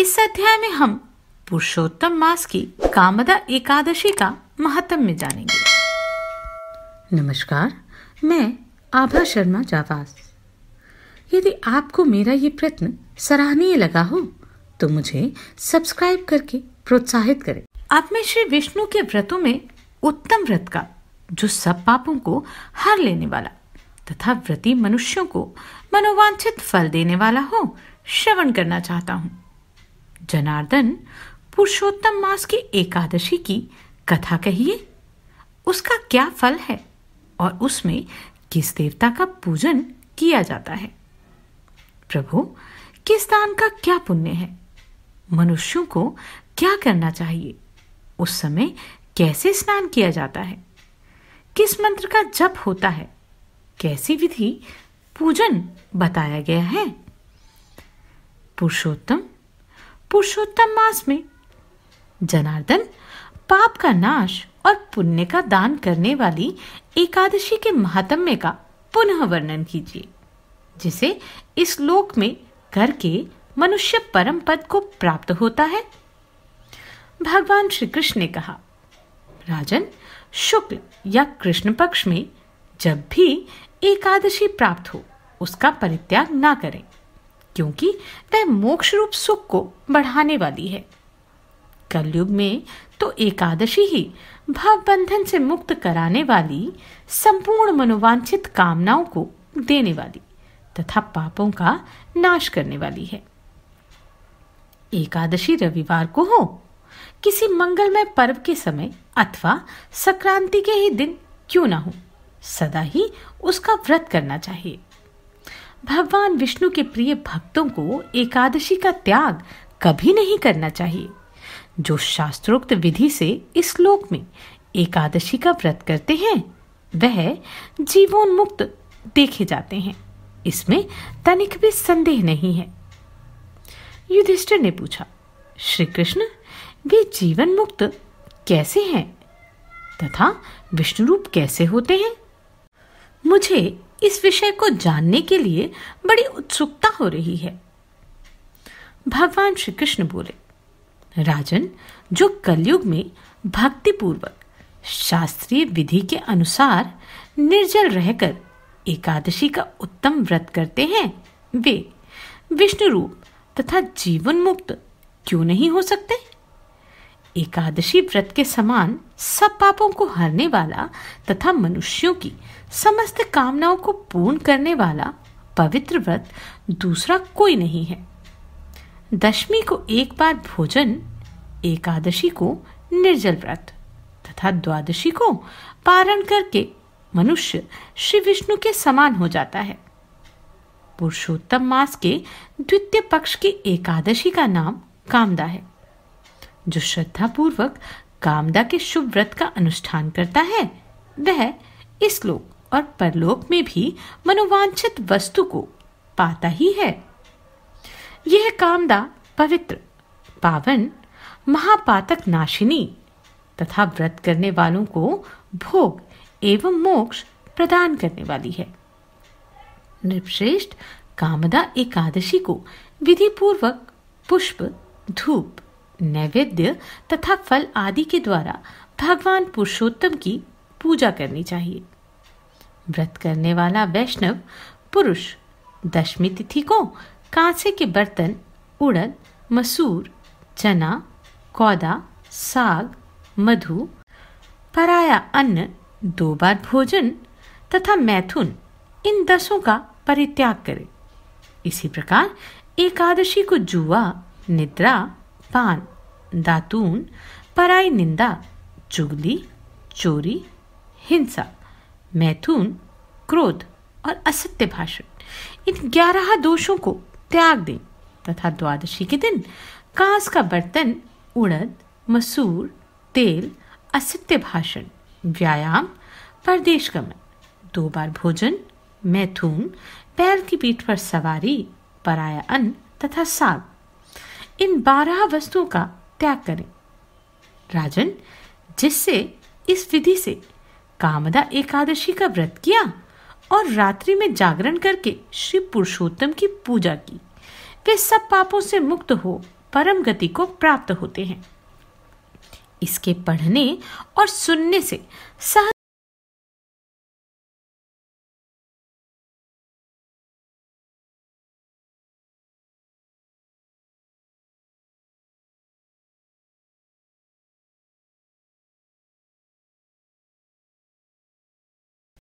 इस अध्याय में हम पुरुषोत्तम मास की कामदा एकादशी का महत्व में जानेंगे नमस्कार मैं आभा शर्मा जावास यदि आपको मेरा ये प्रयत्न सराहनीय लगा हो तो मुझे सब्सक्राइब करके प्रोत्साहित करें आप में श्री विष्णु के व्रतों में उत्तम व्रत का जो सब पापों को हर लेने वाला तथा व्रती मनुष्यों को मनोवांछित फल देने वाला हो श्रवण करना चाहता हूँ जनार्दन पुरुषोत्तम मास की एकादशी की कथा कहिए उसका क्या फल है और उसमें किस देवता का पूजन किया जाता है प्रभु किस दान का क्या पुण्य है मनुष्यों को क्या करना चाहिए उस समय कैसे स्नान किया जाता है किस मंत्र का जप होता है कैसी विधि पूजन बताया गया है पुरुषोत्तम पुरुषोत्तम मास में जनार्दन पाप का नाश और पुण्य का दान करने वाली एकादशी के महात्म्य का पुनः वर्णन कीजिए जिसे इस लोक में करके मनुष्य परम पद को प्राप्त होता है भगवान श्री कृष्ण ने कहा राजन शुक्ल या कृष्ण पक्ष में जब भी एकादशी प्राप्त हो उसका परित्याग ना करें क्योंकि वह मोक्ष रूप सुख को बढ़ाने वाली है कलयुग में तो एकादशी ही भाव बंधन से मुक्त कराने वाली संपूर्ण मनोवांछित कामनाओं को देने वाली तथा पापों का नाश करने वाली है एकादशी रविवार को हो किसी मंगलमय पर्व के समय अथवा संक्रांति के ही दिन क्यों ना हो सदा ही उसका व्रत करना चाहिए भगवान विष्णु के प्रिय भक्तों को एकादशी का त्याग कभी नहीं करना चाहिए जो शास्त्रोक्त विधि से इस लोक में एकादशी का व्रत करते हैं वह जीवोन्मुक्त देखे जाते हैं इसमें तनिक भी संदेह नहीं है युधिष्ठिर ने पूछा श्री कृष्ण वे जीवन मुक्त कैसे हैं तथा विष्णु रूप कैसे होते हैं मुझे इस विषय को जानने के लिए बड़ी उत्सुकता हो रही है भगवान श्री कृष्ण बोले राजन जो कलयुग में भक्तिपूर्वक शास्त्रीय विधि के अनुसार निर्जल रहकर एकादशी का उत्तम व्रत करते हैं वे विष्णु रूप तथा जीवन मुक्त क्यों नहीं हो सकते एकादशी व्रत के समान सब पापों को हरने वाला तथा मनुष्यों की समस्त कामनाओं को पूर्ण करने वाला पवित्र व्रत दूसरा कोई नहीं है दशमी को एक बार भोजन एकादशी को निर्जल व्रत तथा द्वादशी को पारण करके मनुष्य श्री विष्णु के समान हो जाता है पुरुषोत्तम मास के द्वितीय पक्ष की एकादशी का नाम कामदा है जो श्रद्धापूर्वक कामदा के शुभ व्रत का अनुष्ठान करता है वह इस लोक और परलोक में भी मनोवांछित वस्तु को पाता ही है यह कामदा पवित्र पावन महापातक नाशिनी तथा व्रत करने वालों को भोग एवं मोक्ष प्रदान करने वाली है नृपश्रेष्ठ कामदा एकादशी को विधि पूर्वक पुष्प धूप नैवेद्य तथा फल आदि के द्वारा भगवान पुरुषोत्तम की पूजा करनी चाहिए व्रत करने वाला वैष्णव पुरुष दशमी तिथि को कांसे के बर्तन उड़द मसूर चना कौदा साग मधु पराया अन्न दो बार भोजन तथा मैथुन इन दसों का परित्याग करें इसी प्रकार एकादशी को जुआ निद्रा पान दातून पराई निंदा चुगली चोरी हिंसा मैथुन क्रोध और असत्य भाषण इन ग्यारह दोषों को त्याग दें तथा द्वादशी के दिन कांस का बर्तन उड़द मसूर तेल असत्य भाषण व्यायाम परदेश गमन दो बार भोजन मैथुन पैर की पीठ पर सवारी पराया अन्न तथा साग इन बारह वस्तुओं का त्याग करें राजन जिससे इस विधि से कामदा एकादशी का व्रत किया और रात्रि में जागरण करके श्री पुरुषोत्तम की पूजा की वे सब पापों से मुक्त हो परम गति को प्राप्त होते हैं इसके पढ़ने और सुनने से सह